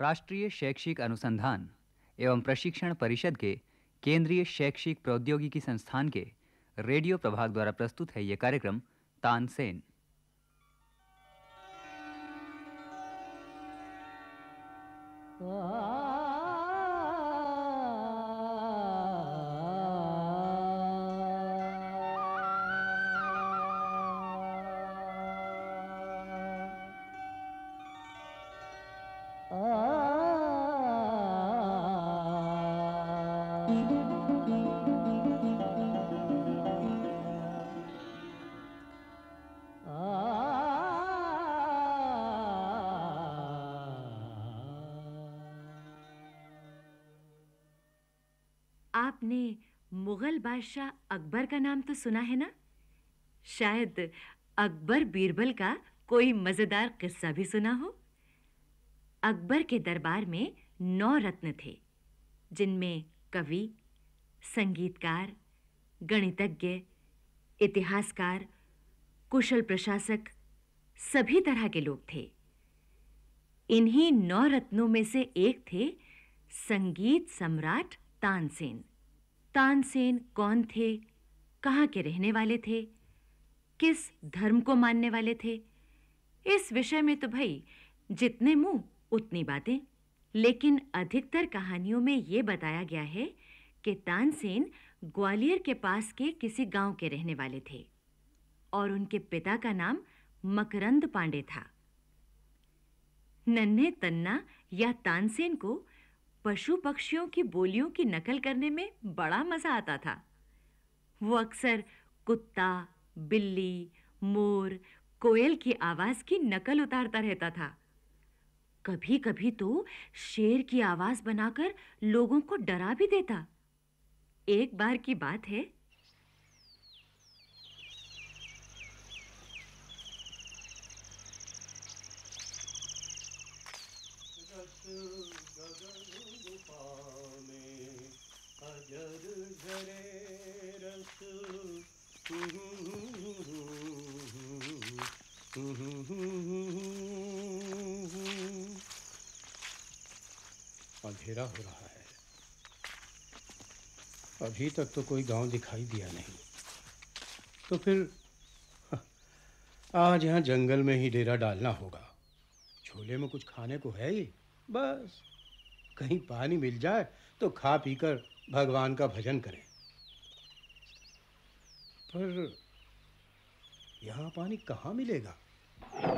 राष्ट्रीय शैक्षिक अनुसंधान एवं प्रशिक्षण परिषद के केंद्रीय शैक्षिक प्रौद्योगिकी संस्थान के रेडियो प्रभाग द्वारा प्रस्तुत है ये कार्यक्रम तानसेन Oh आपने मुगल बादशाह अकबर का नाम तो सुना है ना शायद अकबर बीरबल का कोई मजेदार किस्सा भी सुना हो अकबर के दरबार में नौ रत्न थे जिनमें कवि संगीतकार गणितज्ञ इतिहासकार कुशल प्रशासक सभी तरह के लोग थे इन्हीं नौ रत्नों में से एक थे संगीत सम्राट तानसेन तानसेन कौन थे कहां के रहने वाले थे किस धर्म को मानने वाले थे इस विषय में तो भाई जितने मुंह उतनी बातें लेकिन अधिकतर कहानियों में यह बताया गया है कि तानसेन ग्वालियर के पास के किसी गांव के रहने वाले थे और उनके पिता का नाम मकरंद पांडे था नन्हे तन्ना या तानसेन को पशु पक्षियों की बोलियों की नकल करने में बड़ा मजा आता था वो अक्सर कुत्ता बिल्ली मोर कोयल की आवाज की नकल उतारता रहता था कभी-कभी तो शेर की आवाज बनाकर लोगों को डरा भी देता एक बार की बात है अंधेरा हो रहा है अभी तक तो कोई गांव दिखाई दिया नहीं तो फिर हाँ, आज यहाँ जंगल में ही डेरा डालना होगा छोले में कुछ खाने को है ही बस कहीं पानी मिल जाए तो खा पीकर भगवान का भजन करें पर यहाँ पानी कहाँ मिलेगा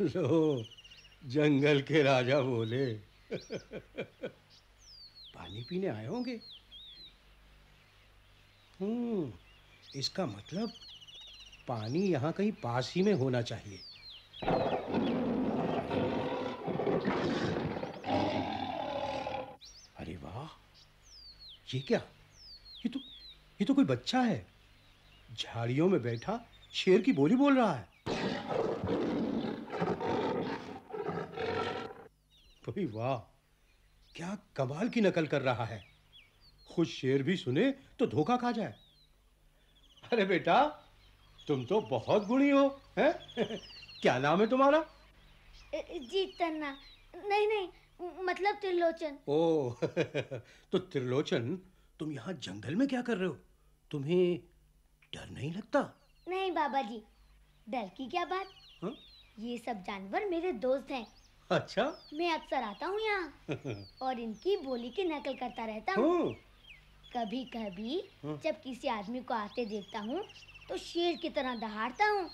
लो जंगल के राजा बोले पानी पीने आए होंगे हम्म इसका मतलब पानी यहाँ कहीं पास ही में होना चाहिए ये क्या ये तो ये तो कोई बच्चा है झाड़ियों में बैठा शेर की बोली बोल रहा है भाई वाह क्या कमाल की नकल कर रहा है खुद शेर भी सुने तो धोखा खा जाए अरे बेटा तुम तो बहुत गुणी हो हैं क्या नाम है तुम्हारा जीतन्ना नहीं नहीं मतलब त्रिलोचन ओ तो त्रिलोचन तुम यहाँ जंगल में क्या कर रहे हो तुम्हें डर नहीं लगता नहीं बाबा जी डर की क्या बात हा? ये सब जानवर मेरे दोस्त हैं अच्छा मैं अक्सर आता हूँ यहाँ और इनकी बोली की नकल करता रहता हूँ कभी कभी हा? जब किसी आदमी को आते देखता हूँ तो शेर की तरह दहाड़ता हूँ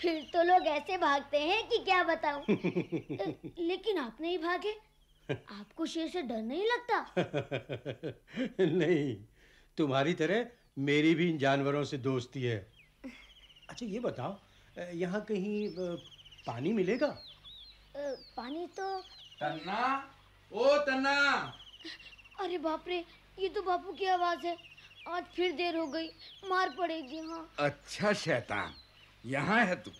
फिर तो लोग ऐसे भागते हैं कि क्या बताऊं लेकिन आप नहीं भागे आपको शेर से डर नहीं लगता नहीं तुम्हारी तरह मेरी भी इन जानवरों से दोस्ती है अच्छा ये बताओ यहाँ कहीं पानी मिलेगा पानी तो तन्ना ओ तन्ना अरे बाप रे ये तो बापू की आवाज है आज फिर देर हो गई मार पड़ेगी हाँ अच्छा शैतान यहाँ है तू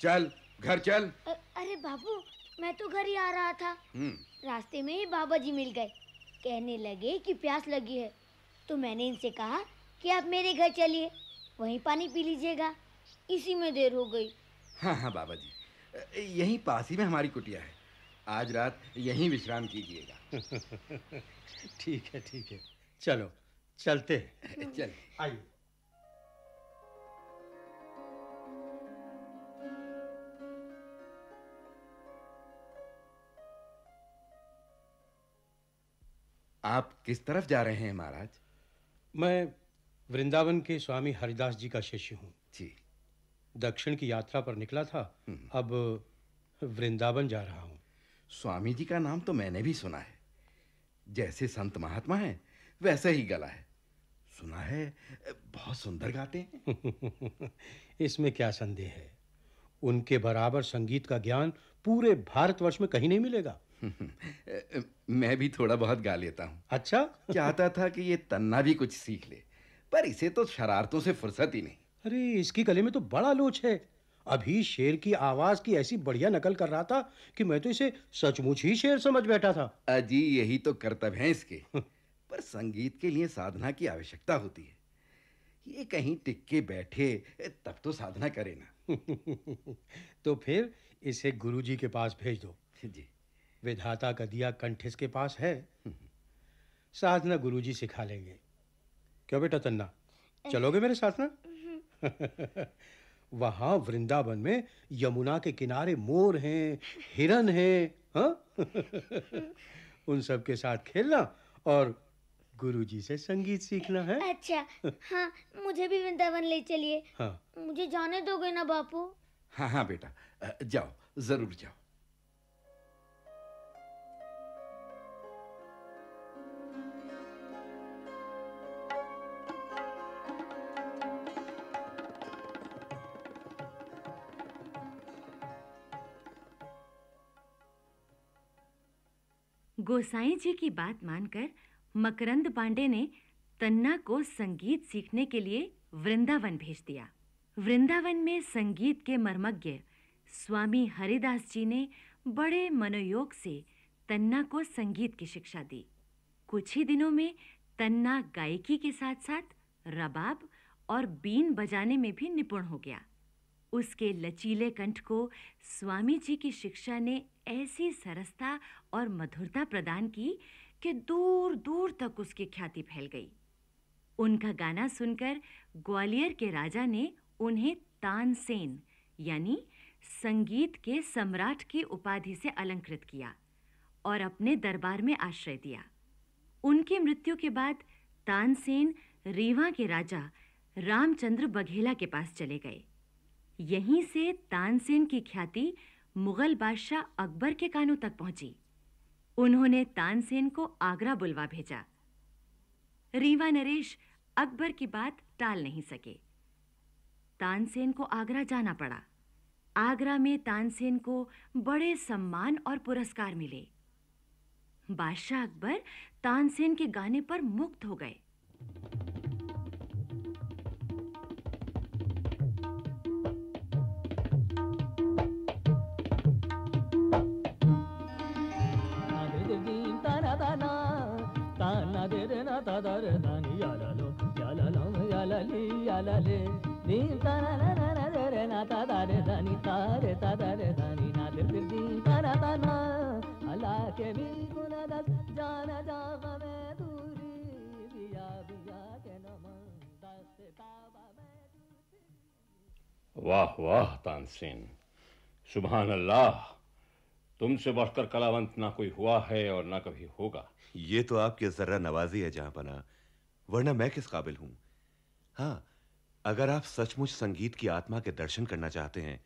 चल घर चल अ, अरे बाबू मैं तो घर ही आ रहा था हम्म। रास्ते में ही बाबा जी मिल गए कहने लगे कि प्यास लगी है तो मैंने इनसे कहा कि आप मेरे घर चलिए वहीं पानी पी लीजिएगा इसी में देर हो गई हाँ हाँ बाबा जी यहीं पास ही में हमारी कुटिया है आज रात यहीं विश्राम कीजिएगा ठीक है ठीक है चलो चलते चल आइए आप किस तरफ जा रहे हैं महाराज मैं वृंदावन के स्वामी हरिदास जी का शिष्य हूँ जी दक्षिण की यात्रा पर निकला था हम्म। अब वृंदावन जा रहा हूँ स्वामी जी का नाम तो मैंने भी सुना है जैसे संत महात्मा हैं वैसा ही गला है सुना है बहुत सुंदर गाते हैं इसमें क्या संदेह है उनके बराबर संगीत का ज्ञान पूरे भारतवर्ष में कहीं नहीं मिलेगा मैं भी थोड़ा बहुत गा लेता हूं अच्छा चाहता था कि ये तन्ना भी कुछ सीख ले पर इसे तो शरारतों से फुर्सत ही नहीं अरे इसकी गले में तो बड़ा लोच है अभी शेर की आवाज की ऐसी बढ़िया नकल कर रहा था कि मैं तो इसे सचमुच ही शेर समझ बैठा था अजी यही तो कर्तव्य है इसके हम्म। पर संगीत के लिए साधना की आवश्यकता होती है ये कहीं टिक के बैठे तब तो साधना करे ना तो फिर इसे गुरुजी के पास भेज दो जी विधाता का दिया कंठ इसके पास है साधना गुरुजी सिखा लेंगे क्यों बेटा तन्ना चलोगे मेरे साथ ना हम्म। वहां वृंदावन में यमुना के किनारे मोर हैं हिरन हैं हां उन सब के साथ खेलना और गुरुजी से संगीत सीखना है अच्छा हां मुझे भी वृंदावन ले चलिए हां मुझे जाने दोगे ना बापू हां हां बेटा जाओ जरूर जाओ गोसाई जी की बात मानकर मकरंद पांडे ने तन्ना को संगीत सीखने के लिए वृंदावन भेज दिया वृंदावन में संगीत के मर्मज्ञ स्वामी हरिदास जी ने बड़े मनोयोग से तन्ना को संगीत की शिक्षा दी कुछ ही दिनों में तन्ना गायकी के साथ-साथ रबाब और बीन बजाने में भी निपुण हो गया उसके लचीले कंठ को स्वामी जी की शिक्षा ने ऐसी सरसता और मधुरता प्रदान की कि दूर-दूर तक उसकी ख्याति फैल गई उनका गाना सुनकर ग्वालियर के राजा ने उन्हें तानसेन यानी संगीत के सम्राट की उपाधि से अलंकृत किया और अपने दरबार में आश्रय दिया उनकी मृत्यु के बाद तानसेन रीवा के राजा रामचंद्र बघेला के पास चले गए यहीं से तानसेन की ख्याति मुगल बादशाह अकबर के कानों तक पहुंची उन्होंने तानसेन को आगरा बुलवा भेजा रीवा नरेश अकबर की बात टाल नहीं सके तानसेन को आगरा जाना पड़ा आगरा में तानसेन को बड़े सम्मान और पुरस्कार मिले बादशाह अकबर तानसेन के गाने पर मुक्त हो गए रे रे ना ता दा रे दा नी या ला लो या ला ला या ला ली या ला ले नी ता ना ना ना ना रे रे ना ता दा रे दा नी ता रे ता दा रे दा नी ना रे रे दी ता ना ता ना अला के भी गुना दस जाना जा में दूरी दिया दिया के नम दस तावा में वाह वाह तानसेन सुबहान अल्लाह तुमसे बढ़कर कलावंत ना कोई हुआ है और ना कभी होगा ये तो आपकी जरा नवाजी है जहां पना वरना मैं किस काबिल हूं हां अगर आप सचमुच संगीत की आत्मा के दर्शन करना चाहते हैं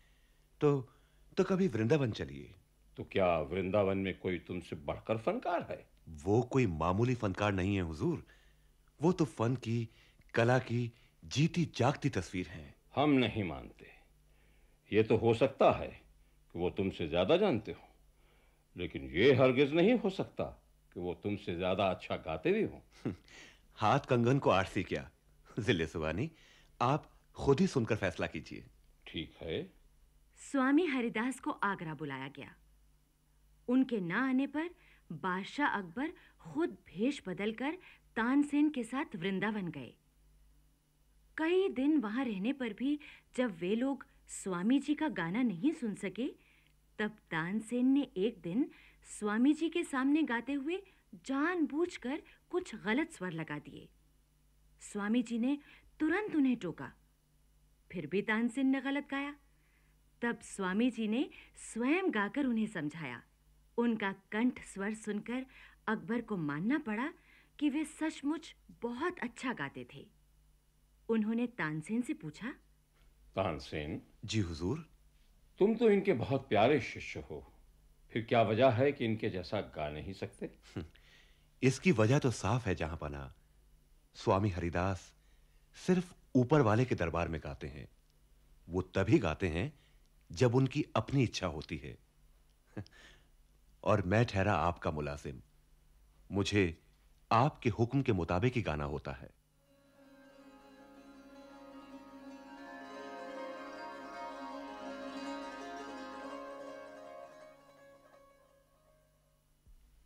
तो तो कभी वृंदावन चलिए तो क्या वृंदावन में कोई तुमसे बढ़कर फनकार है वो कोई मामूली फनकार नहीं है हुजूर वो तो फन की कला की जीती जागती तस्वीर है हम नहीं मानते ये तो हो सकता है कि वो तुमसे ज्यादा जानते हो लेकिन ये हरगिज नहीं हो सकता कि वो तुमसे ज्यादा अच्छा गाते भी हो हाथ कंगन को आरसी क्या जिले सुबानी आप खुद ही सुनकर फैसला कीजिए ठीक है स्वामी हरिदास को आगरा बुलाया गया उनके ना आने पर बादशाह अकबर खुद भेष बदलकर तानसेन के साथ वृंदावन गए कई दिन वहां रहने पर भी जब वे लोग स्वामी जी का गाना नहीं सुन सके तब तानसेन ने एक दिन स्वामी जी के सामने गाते हुए जानबूझकर कुछ गलत स्वर लगा दिए स्वामी जी ने तुरंत उन्हें टोका फिर भी तानसेन ने गलत गाया तब स्वामी जी ने स्वयं गाकर उन्हें समझाया उनका कंठ स्वर सुनकर अकबर को मानना पड़ा कि वे सचमुच बहुत अच्छा गाते थे उन्होंने तानसेन से पूछा तानसेन जी हुजूर तुम तो इनके बहुत प्यारे शिष्य हो फिर क्या वजह है कि इनके जैसा गा नहीं सकते हम्म, इसकी वजह तो साफ है जहां पना स्वामी हरिदास सिर्फ ऊपर वाले के दरबार में गाते हैं वो तभी गाते हैं जब उनकी अपनी इच्छा होती है और मैं ठहरा आपका मुलाजिम मुझे आपके हुक्म के मुताबिक ही गाना होता है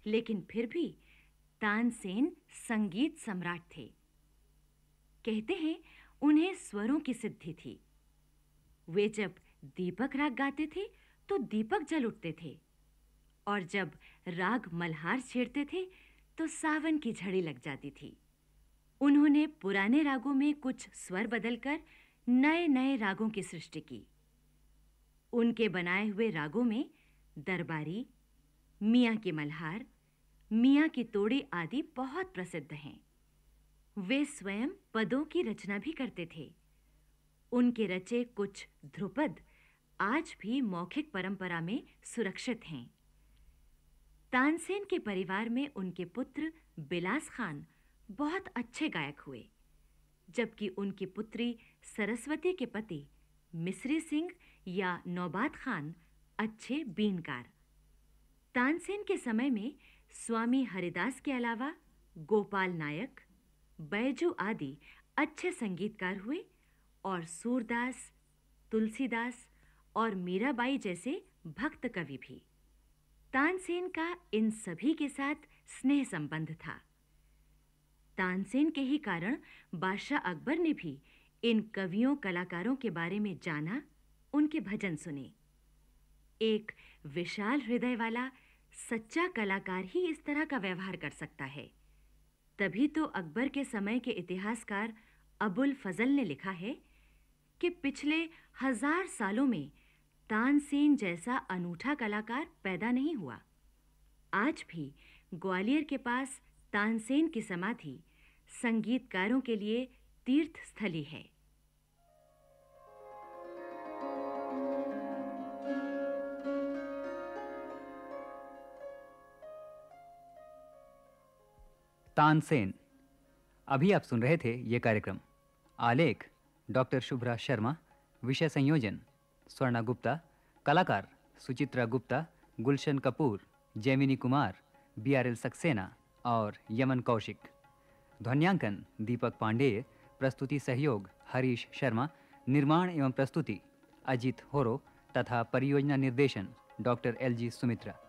लेकिन फिर भी तानसेन संगीत सम्राट थे कहते हैं उन्हें स्वरों की सिद्धि थी वे जब दीपक राग गाते थे तो दीपक जल उठते थे और जब राग मल्हार छेड़ते थे तो सावन की झड़ी लग जाती थी उन्होंने पुराने रागों में कुछ स्वर बदलकर नए-नए रागों की सृष्टि की उनके बनाए हुए रागों में दरबारी मियां की मल्हार मियाँ के तोड़े आदि बहुत प्रसिद्ध हैं वे स्वयं पदों की रचना भी करते थे उनके रचे कुछ ध्रुपद आज भी मौखिक परंपरा में सुरक्षित हैं तानसेन के परिवार में उनके पुत्र बिलास खान बहुत अच्छे गायक हुए जबकि उनकी पुत्री सरस्वती के पति मिश्री सिंह या नौबात खान अच्छे बीनकार तानसेन के समय में स्वामी हरिदास के अलावा गोपाल नायक बैजू आदि अच्छे संगीतकार हुए और सूरदास तुलसीदास और मीराबाई जैसे भक्त कवि भी तानसेन का इन सभी के साथ स्नेह संबंध था तानसेन के ही कारण बादशाह अकबर ने भी इन कवियों कलाकारों के बारे में जाना उनके भजन सुने एक विशाल हृदय वाला सच्चा कलाकार ही इस तरह का व्यवहार कर सकता है तभी तो अकबर के समय के इतिहासकार अबुल फजल ने लिखा है कि पिछले हजार सालों में तानसेन जैसा अनूठा कलाकार पैदा नहीं हुआ आज भी ग्वालियर के पास तानसेन की समाधि संगीतकारों के लिए तीर्थ स्थली है तानसेन अभी आप सुन रहे थे ये कार्यक्रम आलेख डॉक्टर शुभ्रा शर्मा विषय संयोजन स्वर्णा गुप्ता कलाकार Suchitra Gupta Gulshan Kapoor Gemini Kumar B R L Saxena और यमन कौशिक ध्वनियांकन दीपक पांडेय प्रस्तुति सहयोग हरीश शर्मा निर्माण एवं प्रस्तुति अजीत होरो तथा परियोजना निर्देशन डॉक्टर एल जी सुमित्रा